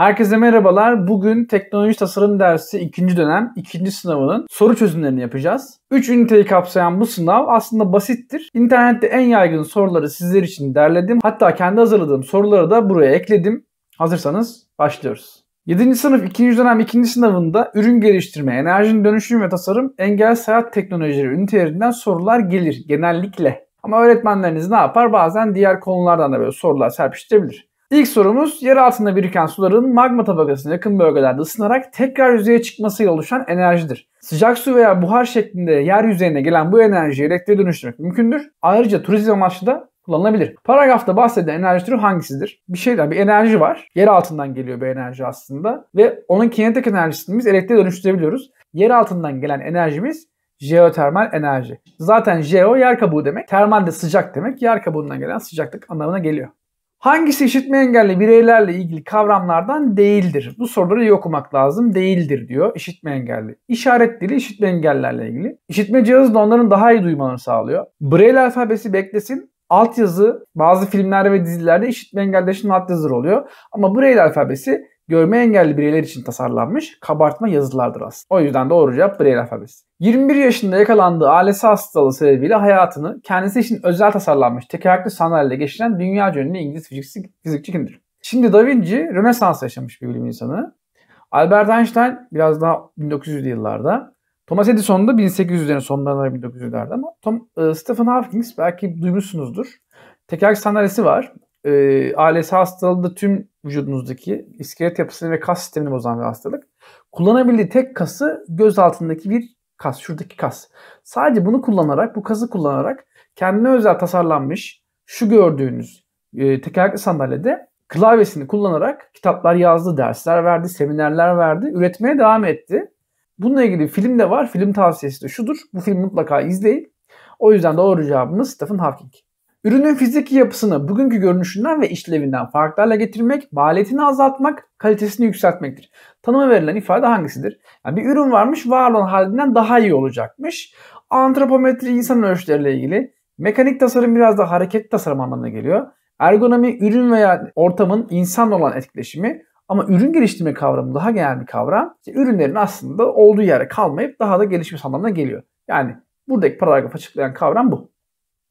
Herkese merhabalar. Bugün teknoloji tasarım dersi ikinci dönem ikinci sınavının soru çözümlerini yapacağız. Üç üniteyi kapsayan bu sınav aslında basittir. İnternette en yaygın soruları sizler için derledim. Hatta kendi hazırladığım soruları da buraya ekledim. Hazırsanız başlıyoruz. 7. sınıf 2. dönem 2. sınavında ürün geliştirme, enerjinin dönüşüm ve tasarım, engel seyahat teknolojileri ünitelerinden sorular gelir genellikle. Ama öğretmenleriniz ne yapar? Bazen diğer konulardan da böyle sorular serpiştirebilir. İlk sorumuz yer altında biriken suların magma tabakasına yakın bölgelerde ısınarak tekrar yüzeye çıkmasıyla oluşan enerjidir. Sıcak su veya buhar şeklinde yer yüzeyine gelen bu enerjiyi elektriğe dönüştürmek mümkündür. Ayrıca turizm amaçlı da kullanılabilir. Paragrafta bahsedilen enerji türü hangisidir? Bir şeyler, bir enerji var. Yer altından geliyor bir enerji aslında. Ve onun kinetik enerjisini biz elektriğe dönüştürebiliyoruz. Yer altından gelen enerjimiz jeotermal enerji. Zaten jeo yer kabuğu demek. Termal de sıcak demek. Yer kabuğundan gelen sıcaklık anlamına geliyor. Hangisi işitme engelli bireylerle ilgili kavramlardan değildir? Bu soruları iyi okumak lazım. Değildir diyor işitme engelli. İşaret dili işitme engellerle ilgili. İşitme cihazı da onların daha iyi duymalarını sağlıyor. Braille alfabesi beklesin. Altyazı bazı filmler ve dizilerde işitme engelleşinin altyazıları oluyor. Ama Braille alfabesi görme engelli bireyler için tasarlanmış kabartma yazılardır aslında. O yüzden doğru cevap Braille alfabesi. 21 yaşında yakalandığı ailesi hastalığı sebebiyle hayatını kendisi için özel tasarlanmış tekerlekli sandalyede geçiren dünya ünlü İngiliz fizikçi, fizikçi kimdir? Şimdi Da Vinci Rönesans yaşamış bir bilim insanı. Albert Einstein biraz daha 1900'lü yıllarda. Thomas Edison da 1800'lerin sonlarında 1900'lerde ama Tom, e, Stephen Hawking belki duymuşsunuzdur. Tekerlekli sandalyesi var. E, ALS hastalığında tüm vücudunuzdaki iskelet yapısını ve kas sistemini bozan bir hastalık. Kullanabildiği tek kası göz altındaki bir kas, şuradaki kas. Sadece bunu kullanarak, bu kası kullanarak kendine özel tasarlanmış şu gördüğünüz e, tekerlekli sandalyede klavyesini kullanarak kitaplar yazdı, dersler verdi, seminerler verdi, üretmeye devam etti. Bununla ilgili film de var. Film tavsiyesi de şudur. Bu film mutlaka izleyin. O yüzden doğru cevabımız Stephen Hawking. Ürünün fiziki yapısını bugünkü görünüşünden ve işlevinden farklı hale getirmek, maliyetini azaltmak, kalitesini yükseltmektir. Tanıma verilen ifade hangisidir? Yani bir ürün varmış, var olan halinden daha iyi olacakmış. Antropometri insan ölçüleriyle ilgili. Mekanik tasarım biraz da hareket tasarım anlamına geliyor. Ergonomi ürün veya ortamın insanla olan etkileşimi ama ürün geliştirme kavramı daha genel bir kavram. İşte ürünlerin aslında olduğu yere kalmayıp daha da gelişmiş anlamına geliyor. Yani buradaki paragraf açıklayan kavram bu.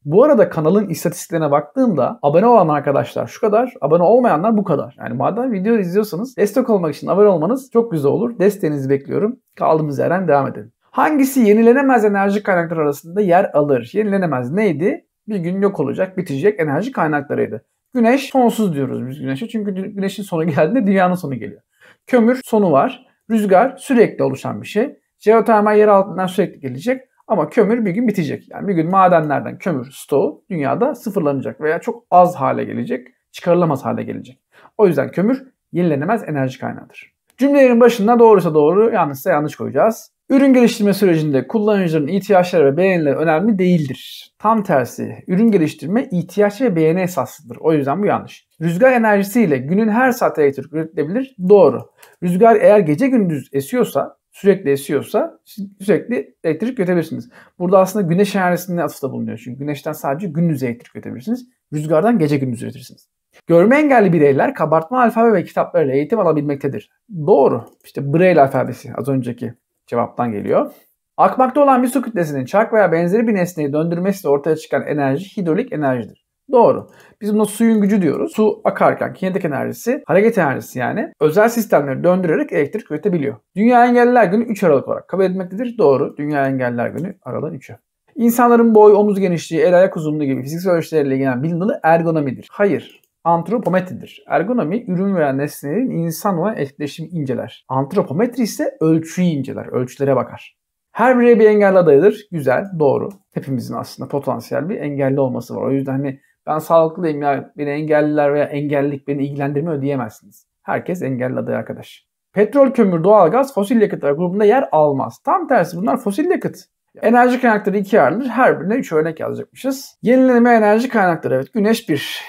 Bu arada kanalın istatistiklerine baktığımda abone olan arkadaşlar şu kadar, abone olmayanlar bu kadar. Yani madem video izliyorsanız destek olmak için abone olmanız çok güzel olur. Desteğinizi bekliyorum. Kaldığımız yerden devam edelim. Hangisi yenilenemez enerji kaynakları arasında yer alır? Yenilenemez neydi? Bir gün yok olacak, bitecek enerji kaynaklarıydı. Güneş sonsuz diyoruz biz güneşe çünkü güneşin sonu geldiğinde dünyanın sonu geliyor. Kömür sonu var. Rüzgar sürekli oluşan bir şey. Jeotermal yer altından sürekli gelecek. Ama kömür bir gün bitecek. Yani bir gün madenlerden kömür stoğu dünyada sıfırlanacak veya çok az hale gelecek, çıkarılamaz hale gelecek. O yüzden kömür yenilenemez enerji kaynağıdır. Cümlelerin başına doğruysa doğru, yanlışsa yanlış koyacağız. Ürün geliştirme sürecinde kullanıcıların ihtiyaçları ve beğenileri önemli değildir. Tam tersi, ürün geliştirme ihtiyaç ve beğeni esaslıdır. O yüzden bu yanlış. Rüzgar enerjisiyle günün her saati elektrik üretilebilir. Doğru. Rüzgar eğer gece gündüz esiyorsa sürekli esiyorsa sürekli elektrik üretebilirsiniz. Burada aslında güneş enerjisine atıfta bulunuyor. Çünkü güneşten sadece gündüz elektrik üretebilirsiniz. Rüzgardan gece gündüz üretirsiniz. Görme engelli bireyler kabartma alfabe ve kitaplarıyla eğitim alabilmektedir. Doğru. İşte Braille alfabesi az önceki cevaptan geliyor. Akmakta olan bir su kütlesinin çark veya benzeri bir nesneyi döndürmesiyle ortaya çıkan enerji hidrolik enerjidir. Doğru. Biz buna suyun gücü diyoruz. Su akarken kinetik enerjisi, hareket enerjisi yani özel sistemleri döndürerek elektrik üretebiliyor. Dünya Engelliler Günü 3 Aralık olarak kabul edilmektedir. Doğru. Dünya Engelliler Günü Aralık 3'ü. İnsanların boy, omuz genişliği, el ayak uzunluğu gibi fiziksel ölçüleriyle ilgilenen bilim dalı ergonomidir. Hayır. Antropometridir. Ergonomi ürün veya nesnelerin insan olan etkileşimi inceler. Antropometri ise ölçüyü inceler, ölçülere bakar. Her birey bir engelli adayıdır. Güzel, doğru. Hepimizin aslında potansiyel bir engelli olması var. O yüzden hani ben sağlıklıyım ya beni engelliler veya engellilik beni ilgilendirmiyor diyemezsiniz. Herkes engelli adayı arkadaş. Petrol, kömür, doğalgaz fosil yakıtlar grubunda yer almaz. Tam tersi bunlar fosil yakıt. Enerji kaynakları iki yardır. Her birine üç örnek yazacakmışız. Yenileme enerji kaynakları evet güneş bir,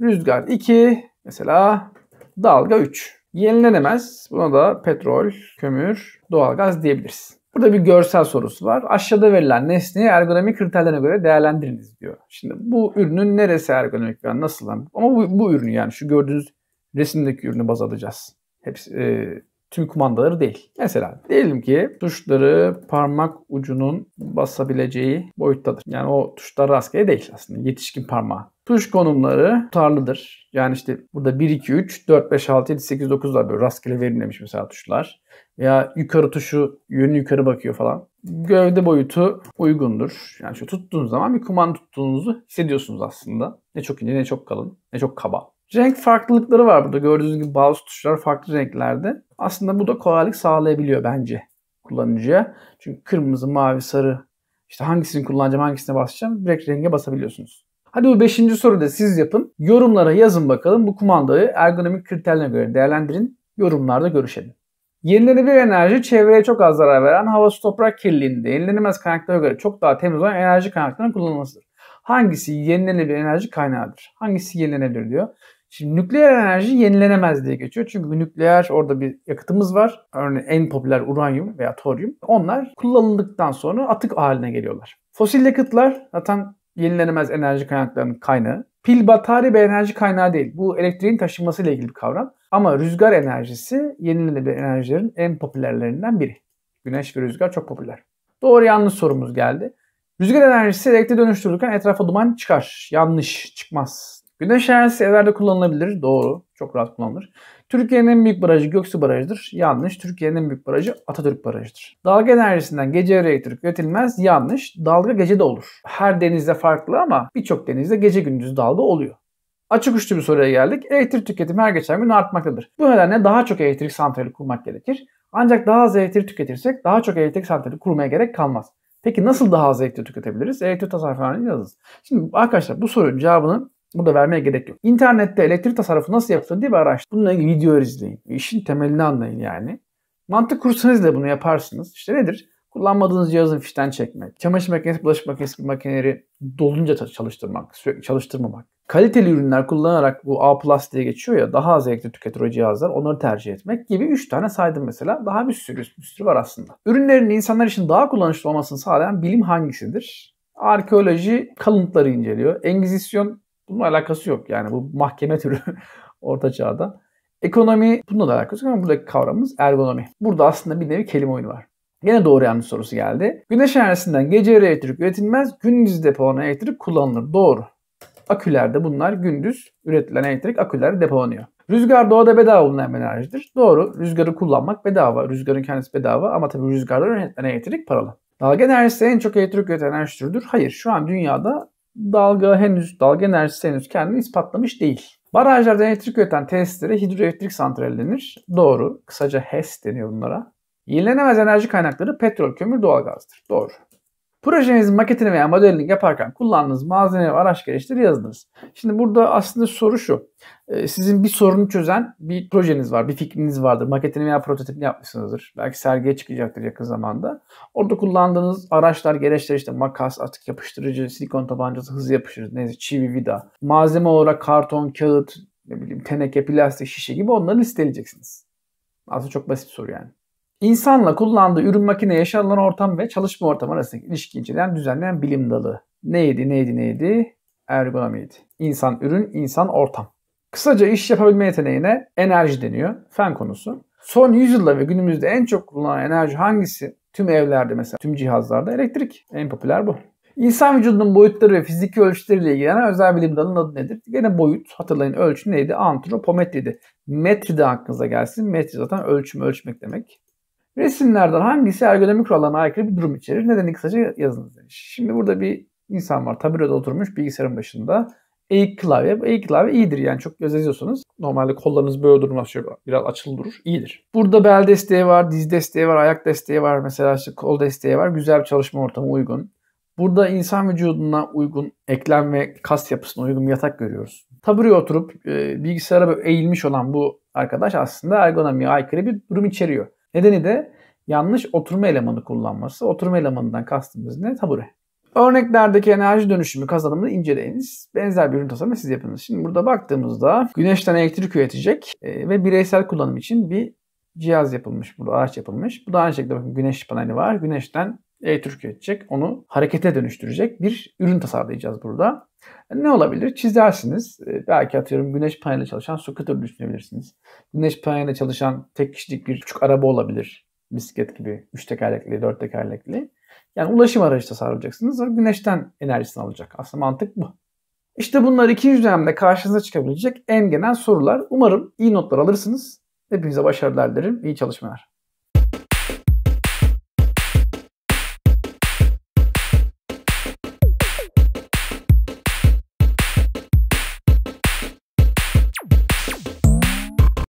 rüzgar iki, mesela dalga üç. Yenilenemez. Buna da petrol, kömür, doğalgaz diyebiliriz. Burada bir görsel sorusu var. Aşağıda verilen nesneyi ergonomik kriterlerine göre değerlendiriniz diyor. Şimdi bu ürünün neresi ergonomik yani nasıl? Ama bu, bu ürünü yani şu gördüğünüz resimdeki ürünü baz alacağız. Hepsi, e, tüm kumandaları değil. Mesela diyelim ki tuşları parmak ucunun basabileceği boyuttadır. Yani o tuşlar rastgele değil aslında. Yetişkin parmağı. Tuş konumları tutarlıdır. Yani işte burada 1, 2, 3, 4, 5, 6, 7, 8, 9 var böyle rastgele verilmemiş mesela tuşlar. ya yukarı tuşu yönü yukarı bakıyor falan. Gövde boyutu uygundur. Yani şu tuttuğunuz zaman bir kumanda tuttuğunuzu hissediyorsunuz aslında. Ne çok ince ne çok kalın ne çok kaba. Renk farklılıkları var burada. Gördüğünüz gibi bazı tuşlar farklı renklerde. Aslında bu da kolaylık sağlayabiliyor bence kullanıcıya. Çünkü kırmızı, mavi, sarı işte hangisini kullanacağım, hangisine basacağım direkt renge basabiliyorsunuz. Hadi bu beşinci soru da siz yapın. Yorumlara yazın bakalım. Bu kumandayı ergonomik kriterlerine göre değerlendirin. Yorumlarda görüşelim. Yenilenebilir enerji çevreye çok az zarar veren hava su toprak kirliliğinde yenilenemez kaynaklara göre çok daha temiz olan enerji kaynaklarının kullanılmasıdır. Hangisi yenilenebilir enerji kaynağıdır? Hangisi yenilenebilir diyor. Şimdi nükleer enerji yenilenemez diye geçiyor. Çünkü nükleer orada bir yakıtımız var. Örneğin en popüler uranyum veya toryum. Onlar kullanıldıktan sonra atık haline geliyorlar. Fosil yakıtlar zaten yenilenemez enerji kaynaklarının kaynağı. Pil batarya bir enerji kaynağı değil. Bu elektriğin taşınması ile ilgili bir kavram. Ama rüzgar enerjisi yenilenebilir enerjilerin en popülerlerinden biri. Güneş ve rüzgar çok popüler. Doğru yanlış sorumuz geldi. Rüzgar enerjisi elektriği dönüştürülürken etrafa duman çıkar. Yanlış, çıkmaz. Güneş enerjisi evlerde kullanılabilir. Doğru. Çok rahat kullanılır. Türkiye'nin en büyük barajı Göksu Barajı'dır. Yanlış. Türkiye'nin en büyük barajı Atatürk Barajı'dır. Dalga enerjisinden gece elektrik üretilmez. Yanlış. Dalga gece de olur. Her denizde farklı ama birçok denizde gece gündüz dalga oluyor. Açık uçlu bir soruya geldik. Elektrik tüketimi her geçen gün artmaktadır. Bu nedenle daha çok elektrik santrali kurmak gerekir. Ancak daha az elektrik tüketirsek daha çok elektrik santrali kurmaya gerek kalmaz. Peki nasıl daha az elektrik tüketebiliriz? Elektrik tasarruflarını yazınız. Şimdi arkadaşlar bu sorunun cevabını bu da vermeye gerek yok. İnternette elektrik tasarrufu nasıl yapılır diye bir araç. Bununla ilgili video izleyin. İşin temelini anlayın yani. Mantık kursanız da bunu yaparsınız. İşte nedir? Kullanmadığınız cihazın fişten çekmek, çamaşır makinesi, bulaşık makinesi gibi makineleri dolunca çalıştırmak, sürekli çalıştırmamak. Kaliteli ürünler kullanarak bu A plus diye geçiyor ya daha az elektrik tüketir o cihazlar onları tercih etmek gibi 3 tane saydım mesela. Daha bir sürü, bir sürü var aslında. Ürünlerin insanlar için daha kullanışlı olmasını sağlayan bilim hangisidir? Arkeoloji kalıntıları inceliyor. Engizisyon Bununla alakası yok. Yani bu mahkeme türü orta çağda. Ekonomi bununla da alakası yok ama buradaki kavramımız ergonomi. Burada aslında bir nevi kelime oyunu var. Yine doğru yanlış sorusu geldi. Güneş enerjisinden gece elektrik üretilmez, gündüz depolanan elektrik kullanılır. Doğru. Akülerde bunlar gündüz üretilen elektrik akülerde depolanıyor. Rüzgar doğada bedava bulunan bir enerjidir. Doğru. Rüzgarı kullanmak bedava. Rüzgarın kendisi bedava ama tabii rüzgardan üretilen elektrik paralı. Dalga enerjisi en çok elektrik üreten enerji türüdür. Hayır. Şu an dünyada dalga henüz, dalga enerjisi henüz kendini ispatlamış değil. Barajlardan elektrik üreten tesislere hidroelektrik santral denir. Doğru. Kısaca HES deniyor bunlara. Yenilenemez enerji kaynakları petrol, kömür, doğalgazdır. Doğru. Projenizin maketini veya modelini yaparken kullandığınız malzeme ve araç gereçleri yazınız. Şimdi burada aslında soru şu. Ee, sizin bir sorunu çözen bir projeniz var, bir fikriniz vardır. Maketini veya prototipini yapmışsınızdır. Belki sergiye çıkacaktır yakın zamanda. Orada kullandığınız araçlar, gereçler işte makas, atık yapıştırıcı, silikon tabancası, hızlı yapıştırıcı, neyse çivi, vida. Malzeme olarak karton, kağıt, ne bileyim teneke, plastik, şişe gibi onları listeleyeceksiniz. Aslında çok basit bir soru yani. İnsanla kullandığı ürün makine yaşanılan ortam ve çalışma ortamı arasındaki ilişki inceleyen düzenleyen bilim dalı. Neydi neydi neydi? Ergonomiydi. İnsan ürün, insan ortam. Kısaca iş yapabilme yeteneğine enerji deniyor. Fen konusu. Son yüzyılda ve günümüzde en çok kullanılan enerji hangisi? Tüm evlerde mesela, tüm cihazlarda elektrik. En popüler bu. İnsan vücudunun boyutları ve fiziki ölçüleriyle ilgilenen özel bilim dalının adı nedir? Gene boyut. Hatırlayın ölçü neydi? Antropometriydi. Metri de aklınıza gelsin. Metri zaten ölçüm ölçmek demek. Resimlerden hangisi ergonomik kurallarına aykırı bir durum içerir? Nedeni kısaca yazınız demiş. Şimdi burada bir insan var. Taburede oturmuş bilgisayarın başında. Eğik klavye. Eğik klavye iyidir yani çok göz yazıyorsanız. Normalde kollarınız böyle durmaz. Şöyle biraz açılı durur. İyidir. Burada bel desteği var, diz desteği var, ayak desteği var. Mesela işte kol desteği var. Güzel bir çalışma ortamı uygun. Burada insan vücuduna uygun eklem ve kas yapısına uygun bir yatak görüyoruz. Tabureye oturup e, bilgisayara eğilmiş olan bu arkadaş aslında ergonomiye aykırı bir durum içeriyor. Nedeni de yanlış oturma elemanı kullanması. Oturma elemanından kastımız ne? Tabure. Örneklerdeki enerji dönüşümü kazanımını inceleyiniz. Benzer bir ürün tasarımı siz yapınız. Şimdi burada baktığımızda güneşten elektrik üretecek e, ve bireysel kullanım için bir cihaz yapılmış. Burada araç yapılmış. Bu da aynı şekilde bakın güneş paneli var. Güneşten elektrik üretecek. Onu harekete dönüştürecek bir ürün tasarlayacağız burada. Ne olabilir? Çizersiniz. Ee, belki atıyorum güneş paneli çalışan su scooter düşünebilirsiniz. Güneş paneli çalışan tek kişilik bir küçük araba olabilir. Bisiklet gibi. Üç tekerlekli, dört tekerlekli. Yani ulaşım aracı tasarlayacaksınız ve güneşten enerjisini alacak. Aslında mantık bu. İşte bunlar ikinci dönemde karşınıza çıkabilecek en genel sorular. Umarım iyi notlar alırsınız. Hepinize başarılar dilerim. İyi çalışmalar.